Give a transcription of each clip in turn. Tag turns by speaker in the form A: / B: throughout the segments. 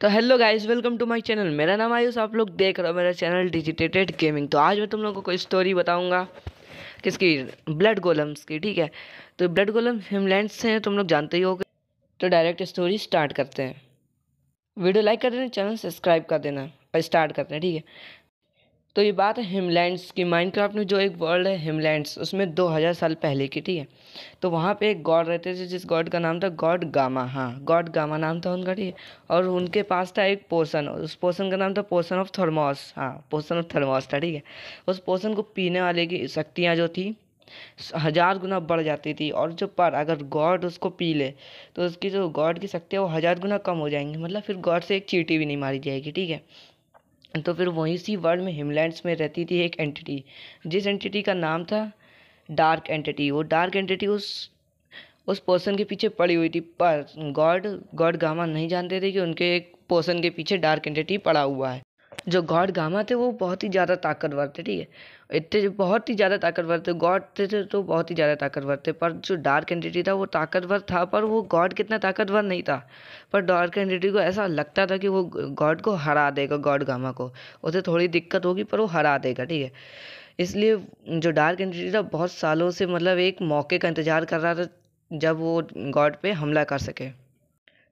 A: तो hello guys welcome to my channel मेरा नाम आयुष आप लोग देख रहे हो मेरा चैनल डिजिटेटेड गेमिंग तो आज मैं तुम लोगों को कोई स्टोरी बताऊंगा किसकी ब्लड गोलम्स की ठीक है तो ब्लड गोलम्स हिमलैंड से हैं तुम लोग जानते ही हो तो डायरेक्ट स्टोरी स्टार्ट करते हैं वीडियो लाइक कर देना चैनल सब्सक्राइब कर देना और स्टार्ट करते हैं ठीक है तो ये बात है हिमलैंड्स की माइनक्राफ्ट में जो एक वर्ल्ड है हिमलैंड्स उसमें दो हज़ार साल पहले की ठीक है तो वहाँ पे एक गॉड रहते थे जिस गॉड का नाम था गॉड गामा हाँ गॉड गामा नाम था उनका ठीक है और उनके पास था एक पोषण उस पोषण का नाम था पोषण ऑफ थर्मोस हाँ पोषण ऑफ थर्मोस था ठीक है उस पोषण को पीने वाले की शक्तियाँ जो थी हज़ार गुना बढ़ जाती थी और जो पर अगर गॉड उसको पी ले तो उसकी जो गॉड की शक्ति है वो हज़ार गुना कम हो जाएंगी मतलब फिर गॉड से एक चीटी भी नहीं मारी जाएगी ठीक है तो फिर वहीं सी वर्ल्ड में हिमलैंड्स में रहती थी एक एंटिटी जिस एंटिटी का नाम था डार्क एंटिटी वो डार्क एंटिटी उस उस पर्सन के पीछे पड़ी हुई थी पर गॉड गॉड गामा नहीं जानते थे कि उनके एक पर्सन के पीछे डार्क एंटिटी पड़ा हुआ है जो गॉड गामा थे वो बहुत ही ज़्यादा ताकतवर थे ठीक है इतने बहुत ही ज़्यादा ताकतवर थे गॉड थे तो, तो बहुत ही ज़्यादा ताकतवर थे पर जो डार्क एंटिटी था वो ताकतवर था पर वो गॉड कितना ताकतवर नहीं था पर डार्क एंटिटी को ऐसा लगता था कि वो गॉड को हरा देगा गॉड गामा को उसे थोड़ी दिक्कत होगी पर वो हरा देगा ठीक है इसलिए जो डार्क एंटिटी था बहुत सालों से मतलब एक मौके का इंतज़ार कर रहा था जब वो गॉड पे हमला कर सके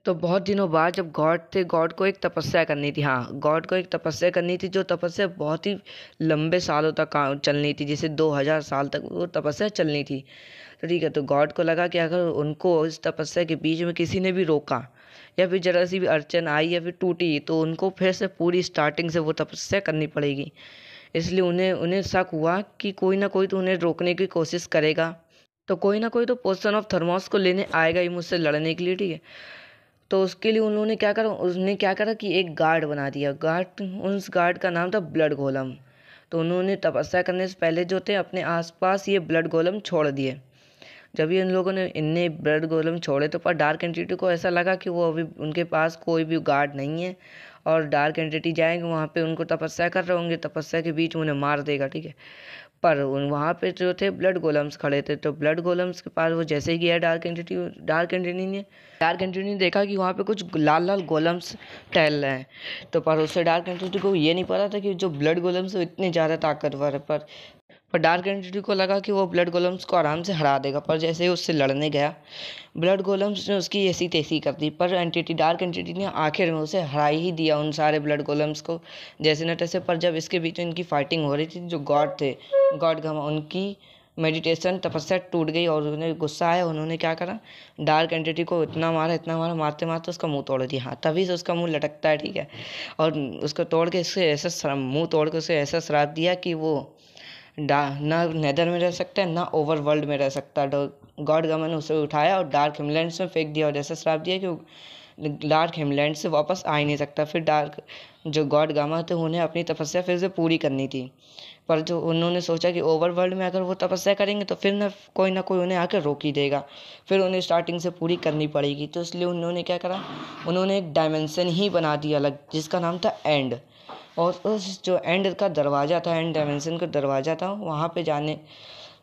A: तो बहुत दिनों बाद जब गॉड थे गॉड को एक तपस्या करनी थी हाँ गॉड को एक तपस्या करनी थी जो तपस्या बहुत ही लंबे सालों तक हाँ, चलनी थी जैसे दो हज़ार साल तक वो तपस्या चलनी थी तो ठीक है तो गॉड को लगा कि अगर उनको इस तपस्या के बीच में किसी ने भी रोका या फिर जरा सी भी अड़चन आई या फिर टूटी तो उनको फिर से पूरी स्टार्टिंग से वो तपस्या करनी पड़ेगी इसलिए उन्हें उन्हें शक हुआ कि कोई ना कोई तो उन्हें रोकने की कोशिश करेगा तो कोई ना कोई तो पोस्टन ऑफ थर्मोस को लेने आएगा ही मुझसे लड़ने के लिए ठीक है तो उसके लिए उन्होंने क्या करा उसने क्या करा कि एक गार्ड बना दिया गार्ड उस गार्ड का नाम था ब्लड गोलम तो उन्होंने तपस्या करने से पहले जो थे अपने आसपास ये ब्लड गोलम छोड़ दिए जब ये इन लोगों ने इनने ब्लड गोलम छोड़े तो पर डार्क एंटिटी को ऐसा लगा कि वो अभी उनके पास कोई भी गार्ड नहीं है और डार्क एंटिटी जाएंगे वहाँ पे उनको तपस्या कर रहे होंगे तपस्या के बीच उन्हें मार देगा ठीक है पर वहाँ पे जो थे ब्लड गोलम्स खड़े थे तो ब्लड गोलम्स के पास वो जैसे ही गया डार्क एंटिटी डार्क एंटिटी ने डार्क एंटिटी ने देखा कि वहाँ पे कुछ लाल लाल गोलम्स टहल रहे हैं तो पर उससे डार्क एंटिटी को ये नहीं पता था कि जो ब्लड गोलम्स वो इतने ज़्यादा ताकतवर है पर पर डार्क एंटिटी को लगा कि वो ब्लड गोलम्स को आराम से हरा देगा पर जैसे ही उससे लड़ने गया ब्लड गोलम्स ने उसकी ऐसी तैसी कर दी पर एंटिटी डार्क एंटिटी ने आखिर में उसे हरा ही दिया उन सारे ब्लड गोलम्स को जैसे न तैसे पर जब इसके बीच में इनकी फाइटिंग हो रही थी जो गॉड थे गॉड गम उनकी मेडिटेशन तपस्या टूट गई और उन्हें गुस्सा आया उन्होंने क्या करा डार्क एंटिटी को इतना मारा इतना मारा मारते मारते उसका मुंह तोड़ दिया हाँ तभी से उसका मुंह लटकता है ठीक है और उसको तोड़ के इससे ऐसा मुंह तोड़ के उसे ऐसा श्राप दिया कि वो डा ना नेदर में रह सकता है ना ओवर वर्ल्ड में रह सकता है गॉड गमन ने उसे उठाया और डार्क हिमलैंड्स में फेंक दिया और ऐसा श्राप दिया कि डार्क हिमलैंड से वापस आ ही नहीं सकता फिर डार्क जो गॉड गामा थे उन्हें अपनी तपस्या फिर से पूरी करनी थी पर जो उन्होंने सोचा कि ओवर वर्ल्ड में अगर वो तपस्या करेंगे तो फिर ना कोई ना कोई उन्हें आकर रोक ही देगा फिर उन्हें स्टार्टिंग से पूरी करनी पड़ेगी तो इसलिए उन्होंने क्या करा उन्होंने एक डायमेंशन ही बना दिया अलग जिसका नाम था एंड और उस जो एंड का दरवाज़ा था एंड डायमेंशन का दरवाज़ा था वहाँ पर जाने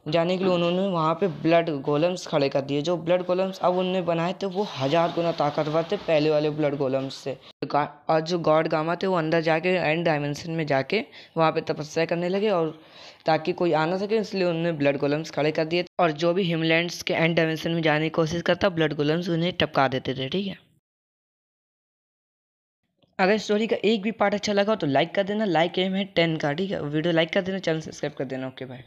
A: जाने के लिए उन्होंने वहाँ पे ब्लड गोलम्स खड़े कर दिए जो ब्लड गोलम्स अब उन्होंने बनाए थे वो हज़ार गुना ताकतवर थे पहले वाले ब्लड गोलम्स से और जो गॉड गामा थे वो अंदर जाके एंड डायमेंशन में जाके वहाँ पे तपस्या करने लगे और ताकि कोई आ ना सके इसलिए उन्होंने ब्लड गोलम्स खड़े कर दिए और जो भी हिमलैंड के एंड डायमेंशन में जाने की कोशिश करता ब्लड गोलम्स उन्हें टपका देते थे ठीक है अगर स्टोरी का एक भी पार्ट अच्छा लगा तो लाइक कर देना लाइक एम है टेन का ठीक है वीडियो लाइक कर देना चैनल सब्सक्राइब कर देना ओके बाय